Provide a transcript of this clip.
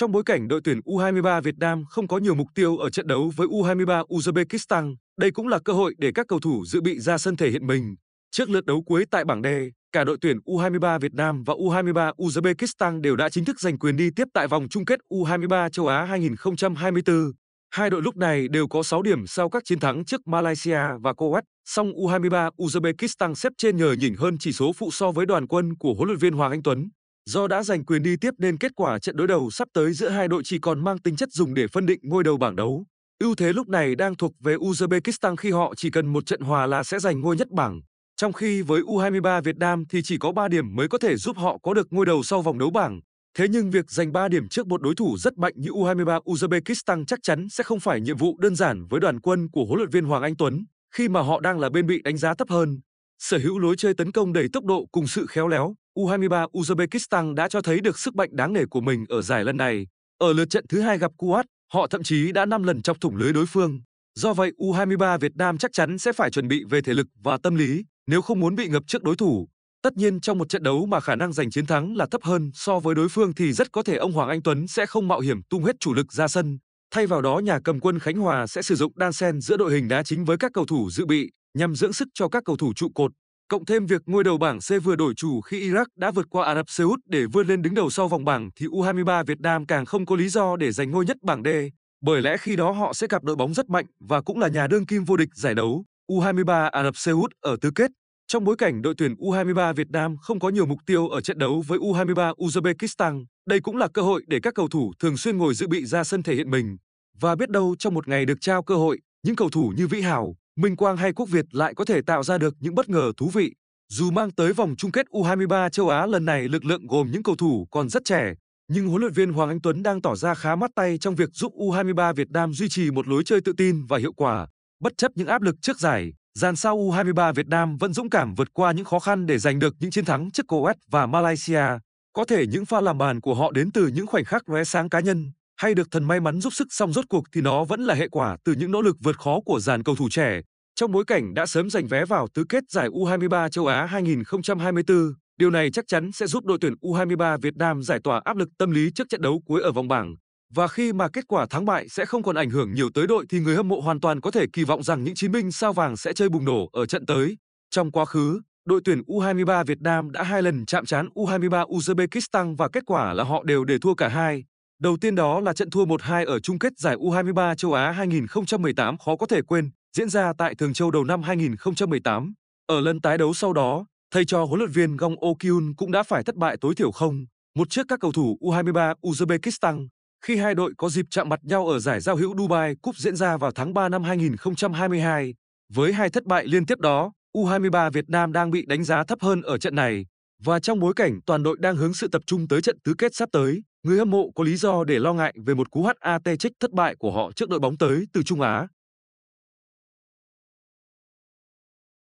Trong bối cảnh đội tuyển U23 Việt Nam không có nhiều mục tiêu ở trận đấu với U23 Uzbekistan, đây cũng là cơ hội để các cầu thủ dự bị ra sân thể hiện mình. Trước lượt đấu cuối tại bảng D, cả đội tuyển U23 Việt Nam và U23 Uzbekistan đều đã chính thức giành quyền đi tiếp tại vòng chung kết U23 châu Á 2024. Hai đội lúc này đều có 6 điểm sau các chiến thắng trước Malaysia và Kuwait, song U23 Uzbekistan xếp trên nhờ nhỉnh hơn chỉ số phụ so với đoàn quân của huấn luyện viên Hoàng Anh Tuấn. Do đã giành quyền đi tiếp nên kết quả trận đối đầu sắp tới giữa hai đội chỉ còn mang tính chất dùng để phân định ngôi đầu bảng đấu. Ưu thế lúc này đang thuộc về Uzbekistan khi họ chỉ cần một trận hòa là sẽ giành ngôi nhất bảng. Trong khi với U23 Việt Nam thì chỉ có 3 điểm mới có thể giúp họ có được ngôi đầu sau vòng đấu bảng. Thế nhưng việc giành 3 điểm trước một đối thủ rất mạnh như U23 Uzbekistan chắc chắn sẽ không phải nhiệm vụ đơn giản với đoàn quân của huấn luyện viên Hoàng Anh Tuấn, khi mà họ đang là bên bị đánh giá thấp hơn. Sở hữu lối chơi tấn công đầy tốc độ cùng sự khéo léo, U23 Uzbekistan đã cho thấy được sức mạnh đáng nể của mình ở giải lần này. Ở lượt trận thứ hai gặp Kuwait, họ thậm chí đã 5 lần chọc thủng lưới đối phương. Do vậy, U23 Việt Nam chắc chắn sẽ phải chuẩn bị về thể lực và tâm lý nếu không muốn bị ngập trước đối thủ. Tất nhiên trong một trận đấu mà khả năng giành chiến thắng là thấp hơn so với đối phương thì rất có thể ông Hoàng Anh Tuấn sẽ không mạo hiểm tung hết chủ lực ra sân. Thay vào đó nhà cầm quân Khánh Hòa sẽ sử dụng đan sen giữa đội hình đá chính với các cầu thủ dự bị nhằm dưỡng sức cho các cầu thủ trụ cột. Cộng thêm việc ngôi đầu bảng C vừa đổi chủ khi Iraq đã vượt qua Ả Rập Xê Út để vươn lên đứng đầu sau vòng bảng thì U23 Việt Nam càng không có lý do để giành ngôi nhất bảng D, bởi lẽ khi đó họ sẽ gặp đội bóng rất mạnh và cũng là nhà đương kim vô địch giải đấu U23 Ả Rập Xê Út ở tứ kết. Trong bối cảnh đội tuyển U23 Việt Nam không có nhiều mục tiêu ở trận đấu với U23 Uzbekistan, đây cũng là cơ hội để các cầu thủ thường xuyên ngồi dự bị ra sân thể hiện mình. Và biết đâu trong một ngày được trao cơ hội, những cầu thủ như Vĩ Hào, Minh Quang hay Quốc Việt lại có thể tạo ra được những bất ngờ thú vị. Dù mang tới vòng chung kết U23 châu Á lần này lực lượng gồm những cầu thủ còn rất trẻ, nhưng huấn luyện viên Hoàng Anh Tuấn đang tỏ ra khá mắt tay trong việc giúp U23 Việt Nam duy trì một lối chơi tự tin và hiệu quả. Bất chấp những áp lực trước giải, dàn sao U23 Việt Nam vẫn dũng cảm vượt qua những khó khăn để giành được những chiến thắng trước Coes và Malaysia. Có thể những pha làm bàn của họ đến từ những khoảnh khắc lóe sáng cá nhân hay được thần may mắn giúp sức song rốt cuộc thì nó vẫn là hệ quả từ những nỗ lực vượt khó của dàn cầu thủ trẻ. Trong bối cảnh đã sớm giành vé vào tứ kết giải U23 châu Á 2024, điều này chắc chắn sẽ giúp đội tuyển U23 Việt Nam giải tỏa áp lực tâm lý trước trận đấu cuối ở vòng bảng. Và khi mà kết quả thắng bại sẽ không còn ảnh hưởng nhiều tới đội thì người hâm mộ hoàn toàn có thể kỳ vọng rằng những chiến binh sao vàng sẽ chơi bùng nổ ở trận tới. Trong quá khứ, đội tuyển U23 Việt Nam đã hai lần chạm trán U23 Uzbekistan và kết quả là họ đều để thua cả hai. Đầu tiên đó là trận thua 1-2 ở chung kết giải U23 châu Á 2018 khó có thể quên diễn ra tại Thường Châu đầu năm 2018. Ở lần tái đấu sau đó, thầy trò huấn luyện viên Gong Okyun cũng đã phải thất bại tối thiểu không, một trước các cầu thủ U23 Uzbekistan khi hai đội có dịp chạm mặt nhau ở giải giao hữu Dubai Cup diễn ra vào tháng 3 năm 2022. Với hai thất bại liên tiếp đó, U23 Việt Nam đang bị đánh giá thấp hơn ở trận này và trong bối cảnh toàn đội đang hướng sự tập trung tới trận tứ kết sắp tới, người hâm mộ có lý do để lo ngại về một cú HAT trích thất bại của họ trước đội bóng tới từ Trung Á.